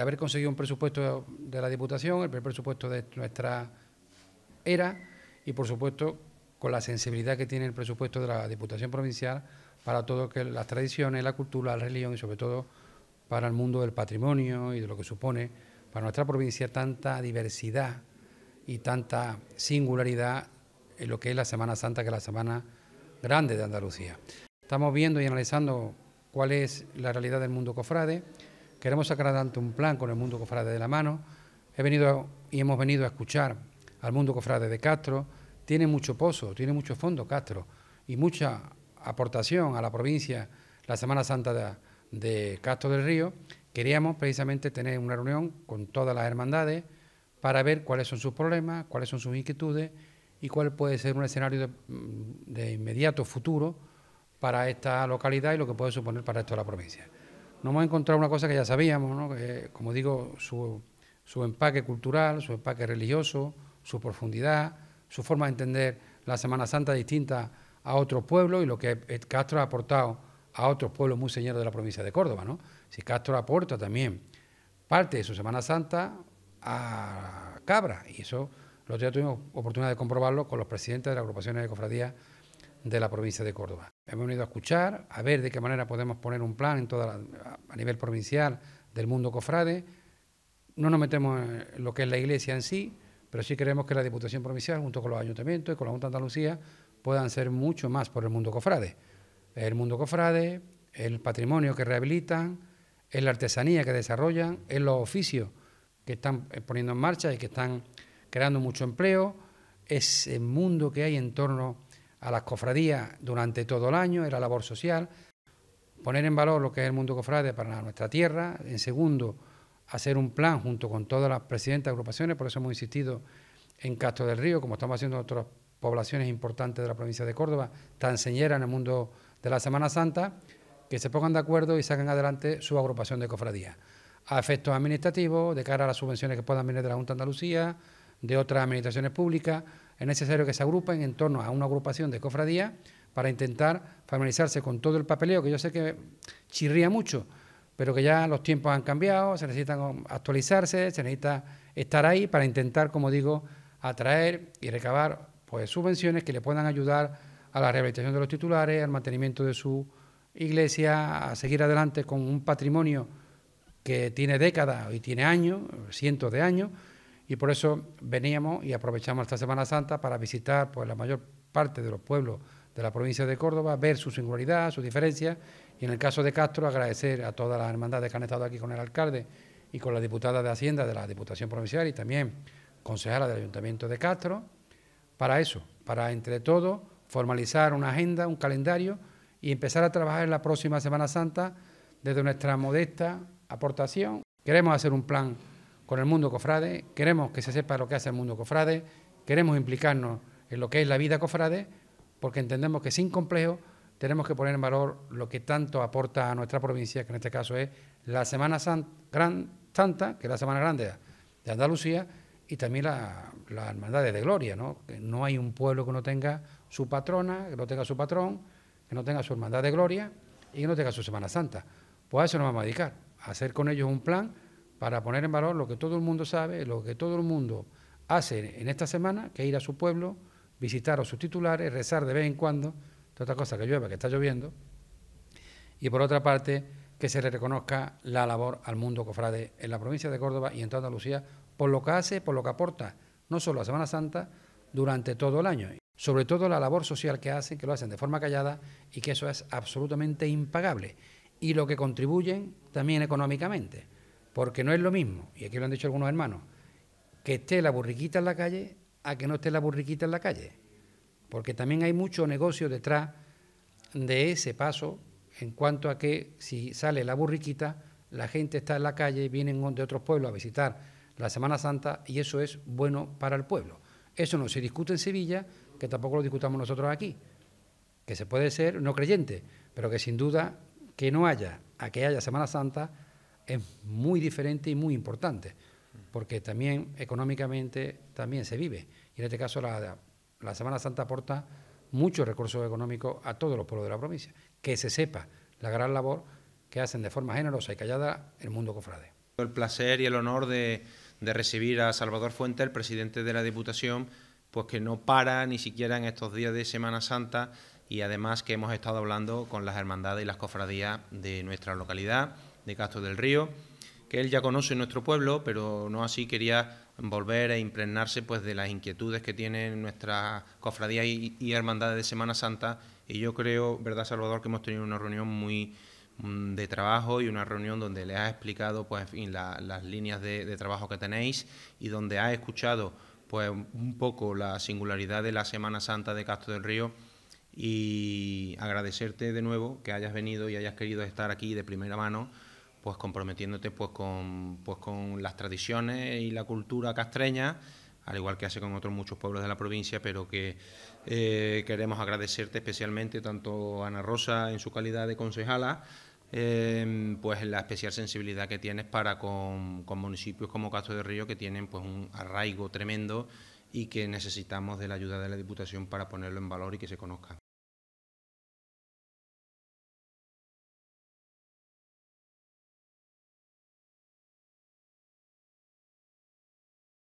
de haber conseguido un presupuesto de la Diputación, el presupuesto de nuestra era y, por supuesto, con la sensibilidad que tiene el presupuesto de la Diputación Provincial para todo que las tradiciones, la cultura, la religión y, sobre todo, para el mundo del patrimonio y de lo que supone para nuestra provincia tanta diversidad y tanta singularidad en lo que es la Semana Santa, que es la Semana Grande de Andalucía. Estamos viendo y analizando cuál es la realidad del mundo cofrade, Queremos sacar adelante un plan con el mundo cofrade de la mano. He venido y hemos venido a escuchar al mundo cofrade de Castro. Tiene mucho pozo, tiene mucho fondo Castro y mucha aportación a la provincia la Semana Santa de, Castro del Río. Queríamos precisamente tener una reunión con todas las hermandades para ver cuáles son sus problemas, cuáles son sus inquietudes y cuál puede ser un escenario de, inmediato futuro para esta localidad y lo que puede suponer para esto la provincia nos hemos encontrado una cosa que ya sabíamos, ¿no? que, como digo, su, empaque cultural, su empaque religioso, su profundidad, su forma de entender la Semana Santa distinta a otros pueblos y lo que Castro ha aportado a otros pueblos muy señores de la provincia de Córdoba. ¿no? Si Castro aporta también parte de su Semana Santa a Cabra, y eso lo tuvimos oportunidad de comprobarlo con los presidentes de las agrupaciones de cofradías de la provincia de Córdoba. Hemos venido a escuchar, a ver de qué manera podemos poner un plan en toda a nivel provincial del mundo cofrade. No nos metemos en lo que es la iglesia en sí, pero sí queremos que la Diputación Provincial, junto con los ayuntamientos y con la Junta de Andalucía, puedan ser mucho más por el mundo cofrade. El mundo cofrade, el patrimonio que rehabilitan, es la artesanía que desarrollan, es los oficios que están eh, poniendo en marcha y que están creando mucho empleo, es el mundo que hay en torno a las cofradías durante todo el año, era labor social, poner en valor lo que es el mundo cofrade para nuestra tierra, en segundo, hacer un plan junto con todas las presidentas de agrupaciones, por eso hemos insistido en Castro del Río, como estamos haciendo en otras poblaciones importantes de la provincia de Córdoba, tan señera en el mundo de la Semana Santa, que se pongan de acuerdo y saquen adelante su agrupación de cofradías. A efectos administrativos, de cara a las subvenciones que puedan venir de la Junta de Andalucía, de otras administraciones públicas, es necesario que se agrupen en torno a una agrupación de cofradía para intentar familiarizarse con todo el papeleo, que yo sé que chirría mucho, pero que ya los tiempos han cambiado, se necesitan actualizarse, se necesita estar ahí para intentar, como digo, atraer y recabar pues, subvenciones que le puedan ayudar a la rehabilitación de los titulares, al mantenimiento de su iglesia, a seguir adelante con un patrimonio que tiene décadas y tiene años, cientos de años, y por eso veníamos y aprovechamos esta Semana Santa para visitar pues, la mayor parte de los pueblos de la provincia de Córdoba, ver su singularidad, su diferencia, y en el caso de Castro agradecer a todas las hermandades que han estado aquí con el alcalde y con la diputada de Hacienda de la Diputación Provincial y también concejala del Ayuntamiento de Castro, para eso, para entre todos formalizar una agenda, un calendario y empezar a trabajar en la próxima Semana Santa desde nuestra modesta aportación. Queremos hacer un plan con el mundo cofrade, queremos que se sepa lo que hace el mundo cofrade, queremos implicarnos en lo que es la vida cofrade, porque entendemos que sin complejo tenemos que poner en valor lo que tanto aporta a nuestra provincia, que en este caso es la Semana Santa, que es la Semana Grande de Andalucía, y también la, la Hermandad de Gloria, ¿no? Que no hay un pueblo que no tenga su patrona, que no tenga su patrón, que no tenga su Hermandad de Gloria y que no tenga su Semana Santa. Pues a eso nos vamos a dedicar, a hacer con ellos un plan para poner en valor lo que todo el mundo sabe, lo que todo el mundo hace en esta semana, que ir a su pueblo, visitar a sus titulares, rezar de vez en cuando, toda otra cosa que llueva, que está lloviendo, y por otra parte, que se le reconozca la labor al mundo cofrade en la provincia de Córdoba y en toda Andalucía por lo que hace, por lo que aporta, no solo a Semana Santa, durante todo el año. Sobre todo la labor social que hacen, que lo hacen de forma callada y que eso es absolutamente impagable. Y lo que contribuyen también económicamente. Porque no es lo mismo, y aquí lo han dicho algunos hermanos, que esté la burriquita en la calle a que no esté la burriquita en la calle. Porque también hay mucho negocio detrás de ese paso en cuanto a que si sale la burriquita, la gente está en la calle, vienen de otros pueblos a visitar la Semana Santa y eso es bueno para el pueblo. Eso no se discute en Sevilla, que tampoco lo discutamos nosotros aquí, que se puede ser no creyente, pero que sin duda que no haya, a que haya Semana Santa, es muy diferente y muy importante, porque también económicamente también se vive. Y en este caso la, Semana Santa aporta muchos recursos económicos a todos los pueblos de la provincia. Que se sepa la gran labor que hacen de forma generosa y callada el mundo cofrade. El placer y el honor de, recibir a Salvador Fuente, el presidente de la Diputación, pues que no para ni siquiera en estos días de Semana Santa y además que hemos estado hablando con las hermandades y las cofradías de nuestra localidad de Castro del Río, que él ya conoce nuestro pueblo, pero no así quería volver a e impregnarse pues, de las inquietudes que tienen nuestras cofradías y, hermandades de Semana Santa. Y yo creo, ¿verdad, Salvador?, que hemos tenido una reunión muy, mm, de trabajo y una reunión donde le ha explicado pues, las líneas de, trabajo que tenéis y donde ha escuchado pues, un poco la singularidad de la Semana Santa de Castro del Río y agradecerte de nuevo que hayas venido y hayas querido estar aquí de primera mano, pues comprometiéndote pues con, pues con las tradiciones y la cultura castreña, al igual que hace con otros muchos pueblos de la provincia, pero que eh, queremos agradecerte especialmente tanto Ana Rosa en su calidad de concejala, em, pues la especial sensibilidad que tienes para con, con municipios como Castro de Río que tienen pues un arraigo tremendo y que necesitamos de la ayuda de la Diputación para ponerlo en valor y que se conozca.